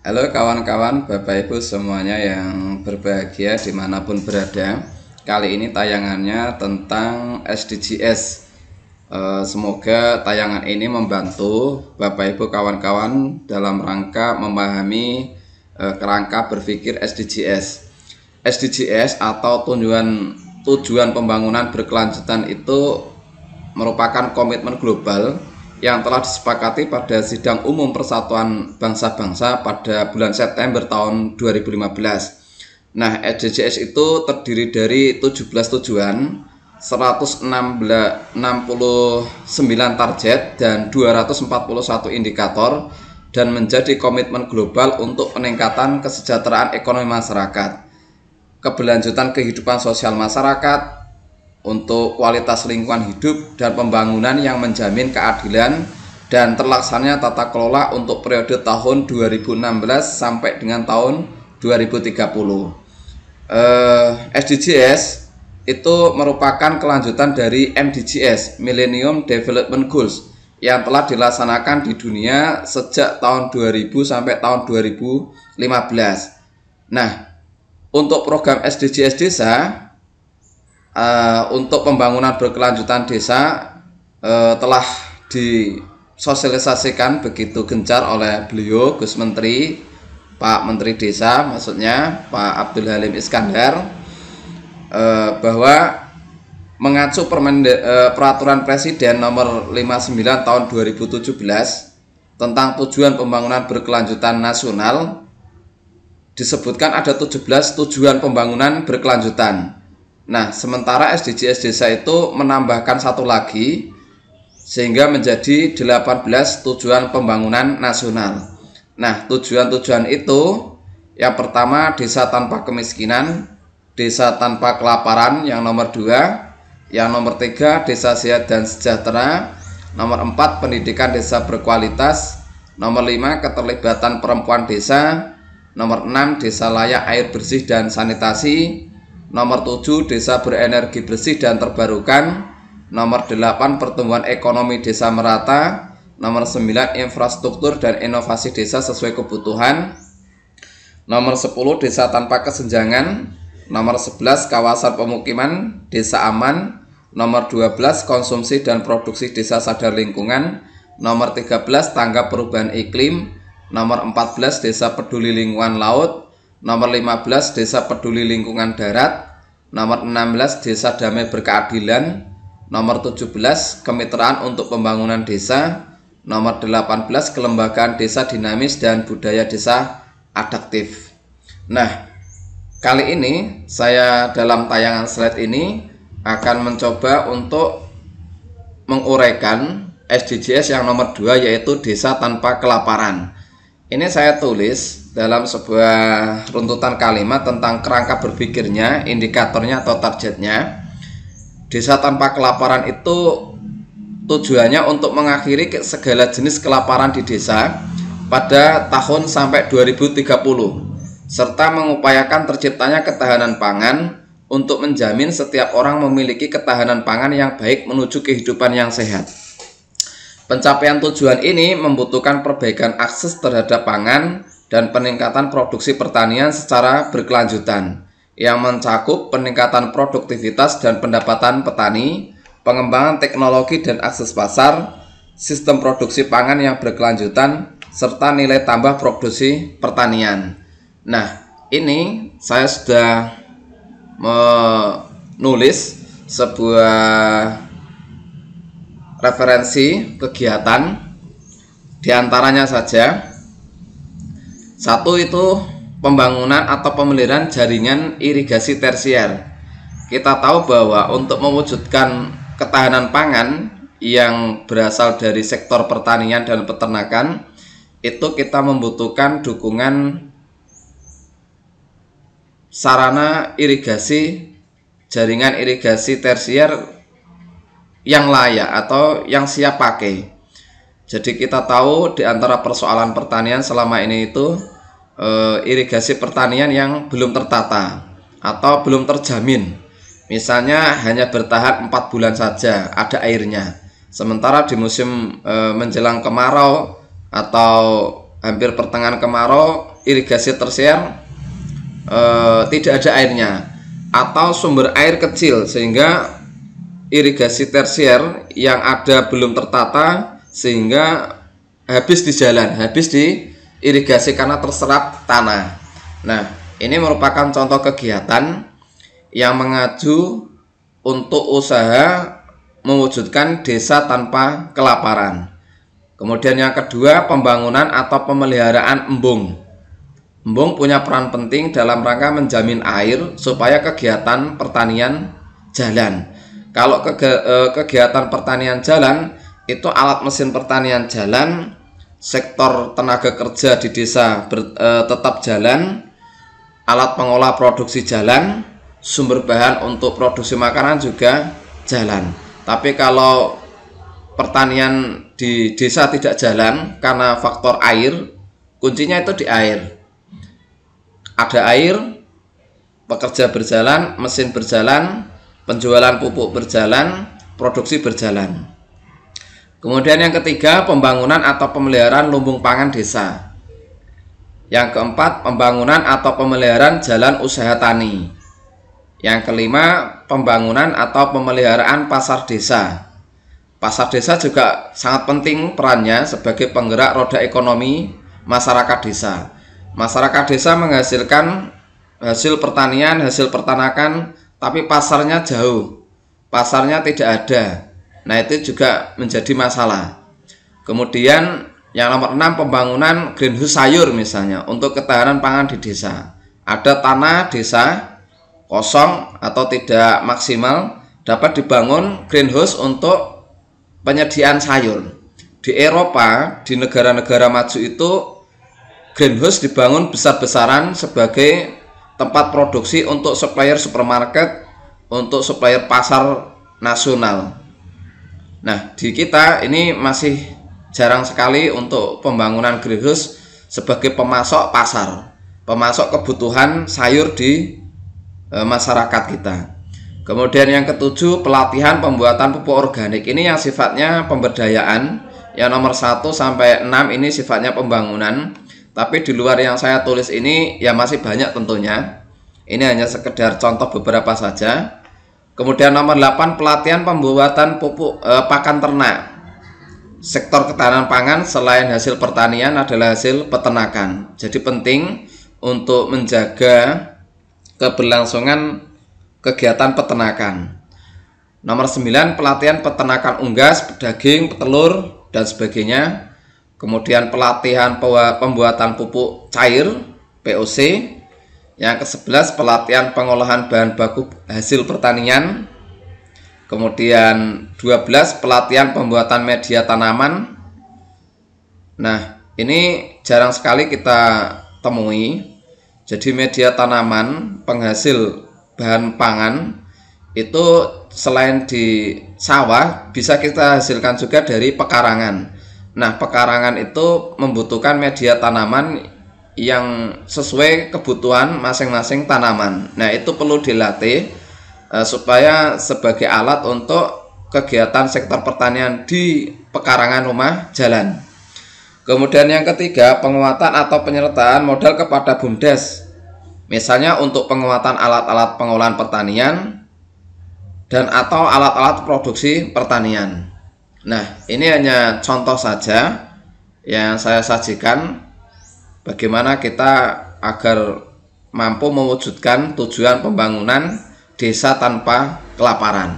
Halo kawan-kawan, Bapak Ibu semuanya yang berbahagia dimanapun berada. Kali ini tayangannya tentang SDGs. Eh, semoga tayangan ini membantu Bapak Ibu kawan-kawan dalam rangka memahami eh, kerangka berpikir SDGs. SDGs atau tujuan tujuan pembangunan berkelanjutan itu merupakan komitmen global yang telah disepakati pada sidang umum Persatuan Bangsa-Bangsa pada bulan September tahun 2015. Nah, SDGs e itu terdiri dari 17 tujuan, 169 target dan 241 indikator dan menjadi komitmen global untuk peningkatan kesejahteraan ekonomi masyarakat, keberlanjutan kehidupan sosial masyarakat, untuk kualitas lingkungan hidup dan pembangunan yang menjamin keadilan dan terlaksananya tata kelola untuk periode tahun 2016 sampai dengan tahun 2030. Eh, SDGs itu merupakan kelanjutan dari MDGs (Millennium Development Goals) yang telah dilaksanakan di dunia sejak tahun 2000 sampai tahun 2015. Nah, untuk program SDGs desa Eh, untuk pembangunan berkelanjutan desa uh, telah disosialisasikan begitu gencar oleh beliau Gus Menteri Pak Menteri Desa maksudnya Pak Abdul Halim Iskandar uh, bahwa mengacu permende, uh, peraturan presiden nomor 59 tahun 2017 tentang tujuan pembangunan berkelanjutan nasional disebutkan ada 17 tujuan pembangunan berkelanjutan Nah, sementara SDGs desa itu menambahkan satu lagi sehingga menjadi 18 tujuan pembangunan nasional. Nah, tujuan-tujuan itu yang pertama desa tanpa kemiskinan, desa tanpa kelaparan yang nomor dua, yang nomor tiga desa sehat dan sejahtera, nomor empat pendidikan desa berkualitas, nomor lima keterlibatan perempuan desa, nomor enam desa layak air bersih dan sanitasi, Nomor 7 Desa berenergi bersih dan terbarukan. Nomor 8 Pertumbuhan ekonomi desa merata. Nomor 9 Infrastruktur dan inovasi desa sesuai kebutuhan. Nomor 10 Desa tanpa kesenjangan. Nomor 11 Kawasan pemukiman desa aman. Nomor 12 Konsumsi dan produksi desa sadar lingkungan. Nomor 13 Tanggap perubahan iklim. Nomor 14 Desa peduli lingkungan laut nomor 15 Desa Peduli Lingkungan Darat, nomor 16 Desa Damai Berkeadilan, nomor 17 Kemitraan untuk Pembangunan Desa, nomor 18 Kelembagaan Desa Dinamis dan Budaya Desa Adaptif. Nah, kali ini saya dalam tayangan slide ini akan mencoba untuk menguraikan SDGs yang nomor 2 yaitu desa tanpa kelaparan. Ini saya tulis dalam sebuah runtutan kalimat tentang kerangka berpikirnya, indikatornya atau targetnya. Desa tanpa kelaparan itu tujuannya untuk mengakhiri segala jenis kelaparan di desa pada tahun sampai 2030 serta mengupayakan terciptanya ketahanan pangan untuk menjamin setiap orang memiliki ketahanan pangan yang baik menuju kehidupan yang sehat. Pencapaian tujuan ini membutuhkan perbaikan akses terhadap pangan dan peningkatan produksi pertanian secara berkelanjutan yang mencakup peningkatan produktivitas dan pendapatan petani, pengembangan teknologi dan akses pasar, sistem produksi pangan yang berkelanjutan, serta nilai tambah produksi pertanian. Nah, ini saya sudah menulis sebuah referensi kegiatan diantaranya saja satu itu pembangunan atau pemeliharaan jaringan irigasi tersier kita tahu bahwa untuk mewujudkan ketahanan pangan yang berasal dari sektor pertanian dan peternakan itu kita membutuhkan dukungan sarana irigasi jaringan irigasi tersier yang layak atau yang siap pakai. Jadi kita tahu di antara persoalan pertanian selama ini itu e, irigasi pertanian yang belum tertata atau belum terjamin. Misalnya hanya bertahan 4 bulan saja ada airnya. Sementara di musim e, menjelang kemarau atau hampir pertengahan kemarau irigasi tersier e, tidak ada airnya atau sumber air kecil sehingga irigasi tersier yang ada belum tertata sehingga habis di jalan, habis di irigasi karena terserap tanah. Nah, ini merupakan contoh kegiatan yang mengaju untuk usaha mewujudkan desa tanpa kelaparan. Kemudian yang kedua, pembangunan atau pemeliharaan embung. Embung punya peran penting dalam rangka menjamin air supaya kegiatan pertanian jalan. Kalau e, kegiatan pertanian jalan itu alat mesin pertanian jalan, sektor tenaga kerja di desa ber, e, tetap jalan, alat pengolah produksi jalan, sumber bahan untuk produksi makanan juga jalan. Tapi kalau pertanian di desa tidak jalan karena faktor air, kuncinya itu di air. Ada air, pekerja berjalan, mesin berjalan, Penjualan pupuk berjalan, produksi berjalan. Kemudian yang ketiga, pembangunan atau pemeliharaan lumbung pangan desa. Yang keempat, pembangunan atau pemeliharaan jalan usaha tani. Yang kelima, pembangunan atau pemeliharaan pasar desa. Pasar desa juga sangat penting perannya sebagai penggerak roda ekonomi masyarakat desa. Masyarakat desa menghasilkan hasil pertanian, hasil pertanakan tapi pasarnya jauh, pasarnya tidak ada. Nah, itu juga menjadi masalah. Kemudian yang nomor enam pembangunan greenhouse sayur misalnya untuk ketahanan pangan di desa. Ada tanah desa kosong atau tidak maksimal dapat dibangun greenhouse untuk penyediaan sayur. Di Eropa, di negara-negara maju itu greenhouse dibangun besar-besaran sebagai tempat produksi untuk supplier supermarket, untuk supplier pasar nasional. Nah, di kita ini masih jarang sekali untuk pembangunan greenhouse sebagai pemasok pasar, pemasok kebutuhan sayur di e, masyarakat kita. Kemudian yang ketujuh pelatihan pembuatan pupuk organik ini yang sifatnya pemberdayaan, yang nomor satu sampai enam ini sifatnya pembangunan. Tapi di luar yang saya tulis ini ya masih banyak tentunya. Ini hanya sekedar contoh beberapa saja. Kemudian nomor 8 pelatihan pembuatan pupuk eh, pakan ternak. Sektor ketahanan pangan selain hasil pertanian adalah hasil peternakan. Jadi penting untuk menjaga keberlangsungan kegiatan peternakan. Nomor 9 pelatihan peternakan unggas, daging, petelur dan sebagainya kemudian pelatihan pembuatan pupuk cair POC, yang ke-11 pelatihan pengolahan bahan baku hasil pertanian, kemudian 12 pelatihan pembuatan media tanaman. Nah, ini jarang sekali kita temui. Jadi media tanaman penghasil bahan pangan itu selain di sawah bisa kita hasilkan juga dari pekarangan. Nah, pekarangan itu membutuhkan media tanaman yang sesuai kebutuhan masing-masing tanaman. Nah, itu perlu dilatih eh, supaya sebagai alat untuk kegiatan sektor pertanian di pekarangan rumah jalan. Kemudian yang ketiga, penguatan atau penyertaan modal kepada BUMDes. Misalnya untuk penguatan alat-alat pengolahan pertanian dan atau alat-alat produksi pertanian. Nah, ini hanya contoh saja yang saya sajikan bagaimana kita agar mampu mewujudkan tujuan pembangunan desa tanpa kelaparan.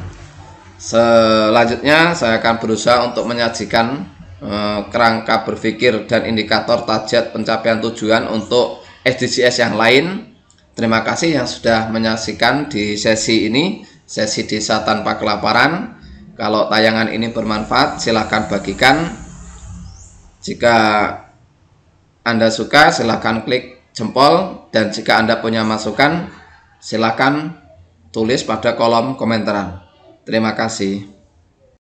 Selanjutnya saya akan berusaha untuk menyajikan eh, kerangka berpikir dan indikator target pencapaian tujuan untuk SDGs yang lain. Terima kasih yang sudah menyaksikan di sesi ini, sesi desa tanpa kelaparan. Kalau tayangan ini bermanfaat, silahkan bagikan. Jika Anda suka, silahkan klik jempol. Dan jika Anda punya masukan, silahkan tulis pada kolom komentar. Terima kasih.